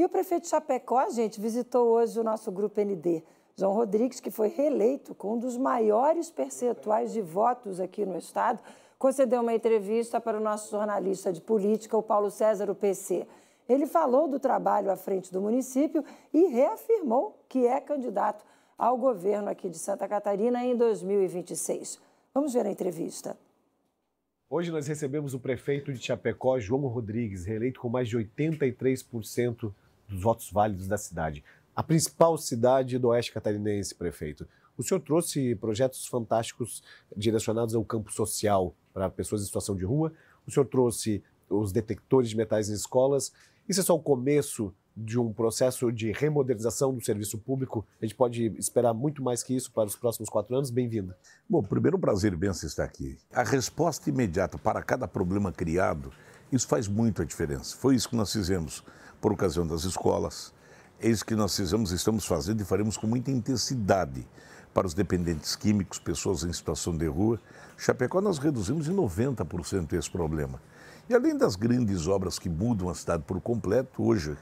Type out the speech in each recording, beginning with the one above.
E o prefeito Chapecó, gente, visitou hoje o nosso grupo ND. João Rodrigues, que foi reeleito com um dos maiores percentuais de votos aqui no estado, concedeu uma entrevista para o nosso jornalista de política, o Paulo César, o PC. Ele falou do trabalho à frente do município e reafirmou que é candidato ao governo aqui de Santa Catarina em 2026. Vamos ver a entrevista. Hoje nós recebemos o prefeito de Chapecó, João Rodrigues, reeleito com mais de 83% dos votos válidos da cidade. A principal cidade do Oeste Catarinense, prefeito. O senhor trouxe projetos fantásticos direcionados ao campo social para pessoas em situação de rua. O senhor trouxe os detectores de metais em escolas. Isso é só o começo de um processo de remodernização do serviço público. A gente pode esperar muito mais que isso para os próximos quatro anos. Bem-vinda. Bom, primeiro um prazer imenso estar aqui. A resposta imediata para cada problema criado, isso faz muito a diferença. Foi isso que nós fizemos por ocasião das escolas. Eis que nós fizemos, estamos fazendo e faremos com muita intensidade para os dependentes químicos, pessoas em situação de rua. Chapecó nós reduzimos em 90% esse problema. E além das grandes obras que mudam a cidade por completo, hoje,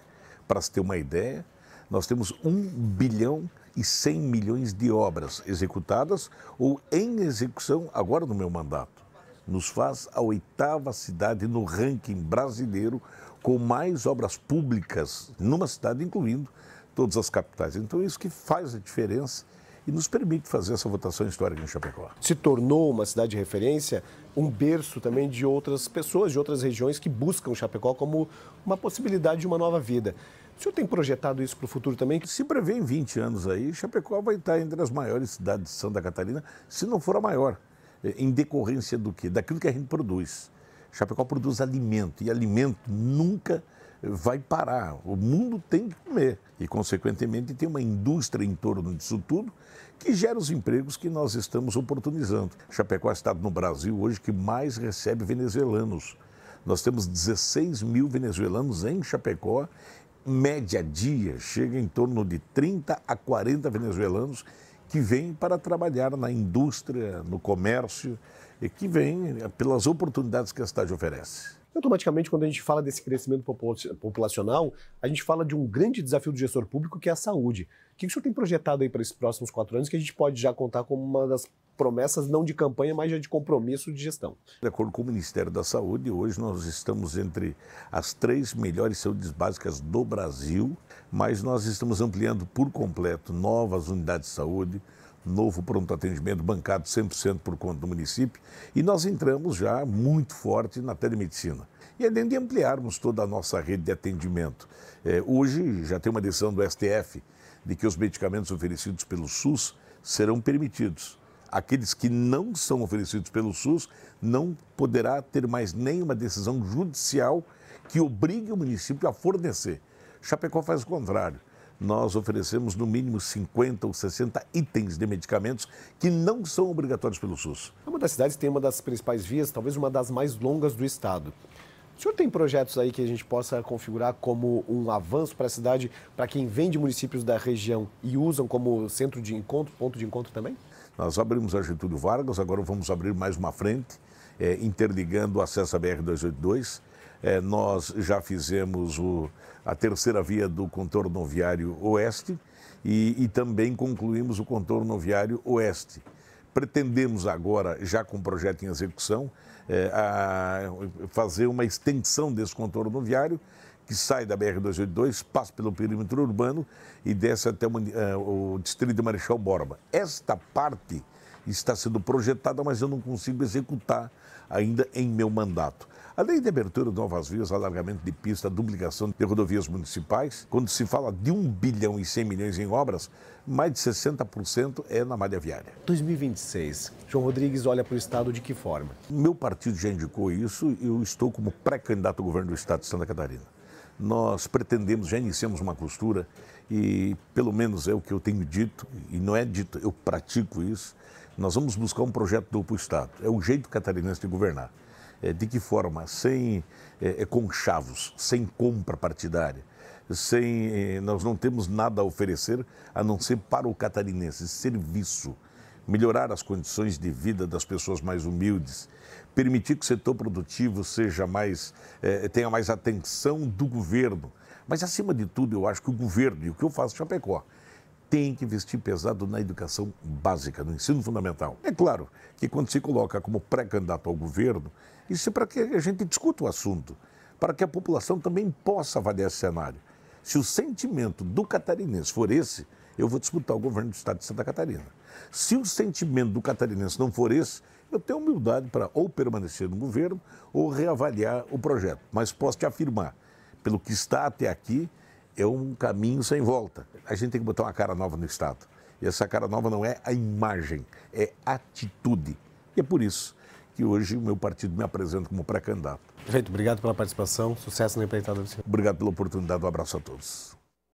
para se ter uma ideia, nós temos 1 bilhão e 100 milhões de obras executadas ou em execução agora no meu mandato nos faz a oitava cidade no ranking brasileiro com mais obras públicas numa cidade, incluindo todas as capitais. Então, é isso que faz a diferença e nos permite fazer essa votação histórica em Chapecó. Se tornou uma cidade de referência, um berço também de outras pessoas, de outras regiões que buscam Chapecó como uma possibilidade de uma nova vida. O senhor tem projetado isso para o futuro também? Se prevê em 20 anos aí, Chapecó vai estar entre as maiores cidades de Santa Catarina, se não for a maior em decorrência do quê? Daquilo que a gente produz. Chapecó produz alimento e alimento nunca vai parar. O mundo tem que comer e, consequentemente, tem uma indústria em torno disso tudo que gera os empregos que nós estamos oportunizando. Chapecó é o estado no Brasil hoje que mais recebe venezuelanos. Nós temos 16 mil venezuelanos em Chapecó. Média dia chega em torno de 30 a 40 venezuelanos que vêm para trabalhar na indústria, no comércio e que vem né, pelas oportunidades que a cidade oferece. Automaticamente, quando a gente fala desse crescimento populacional, a gente fala de um grande desafio do gestor público, que é a saúde. O que o senhor tem projetado aí para esses próximos quatro anos que a gente pode já contar como uma das promessas não de campanha, mas já de compromisso de gestão. De acordo com o Ministério da Saúde, hoje nós estamos entre as três melhores saúdes básicas do Brasil, mas nós estamos ampliando por completo novas unidades de saúde, novo pronto atendimento bancado 100% por conta do município, e nós entramos já muito forte na telemedicina. E além de ampliarmos toda a nossa rede de atendimento, é, hoje já tem uma decisão do STF de que os medicamentos oferecidos pelo SUS serão permitidos. Aqueles que não são oferecidos pelo SUS não poderá ter mais nenhuma decisão judicial que obrigue o município a fornecer. Chapecó faz o contrário nós oferecemos no mínimo 50 ou 60 itens de medicamentos que não são obrigatórios pelo SUS. É uma das cidades que tem uma das principais vias, talvez uma das mais longas do estado. O senhor tem projetos aí que a gente possa configurar como um avanço para a cidade, para quem vem de municípios da região e usam como centro de encontro, ponto de encontro também? Nós abrimos a Getúlio Vargas, agora vamos abrir mais uma frente, é, interligando o acesso à BR-282 é, nós já fizemos o, a terceira via do contorno viário oeste e, e também concluímos o contorno viário oeste. Pretendemos agora, já com o projeto em execução, é, a, fazer uma extensão desse contorno viário que sai da BR-282, passa pelo perímetro urbano e desce até uh, o distrito de Marechal Borba. Esta parte está sendo projetada, mas eu não consigo executar ainda em meu mandato. A lei de abertura de novas vias, alargamento de pista, duplicação de rodovias municipais, quando se fala de 1 bilhão e 100 milhões em obras, mais de 60% é na malha viária. 2026, João Rodrigues olha para o Estado de que forma? Meu partido já indicou isso, eu estou como pré-candidato ao governo do Estado de Santa Catarina nós pretendemos, já iniciamos uma costura e, pelo menos é o que eu tenho dito, e não é dito, eu pratico isso, nós vamos buscar um projeto do para Estado. É o jeito catarinense de governar. É, de que forma? Sem é, é conchavos, sem compra partidária, sem, é, nós não temos nada a oferecer a não ser para o catarinense serviço, melhorar as condições de vida das pessoas mais humildes, permitir que o setor produtivo seja mais é, tenha mais atenção do governo. Mas acima de tudo, eu acho que o governo e o que eu faço Chapecó tem que investir pesado na educação básica, no ensino fundamental. É claro que quando se coloca como pré-candidato ao governo, isso é para que a gente discuta o assunto, para que a população também possa avaliar esse cenário. Se o sentimento do catarinense for esse, eu vou disputar o governo do estado de Santa Catarina. Se o sentimento do catarinense não for esse, eu tenho humildade para ou permanecer no governo ou reavaliar o projeto. Mas posso te afirmar, pelo que está até aqui, é um caminho sem volta. A gente tem que botar uma cara nova no Estado. E essa cara nova não é a imagem, é atitude. E é por isso que hoje o meu partido me apresenta como pré-candidato. Prefeito, obrigado pela participação. Sucesso na empreitada do senhor. Obrigado pela oportunidade. Um abraço a todos.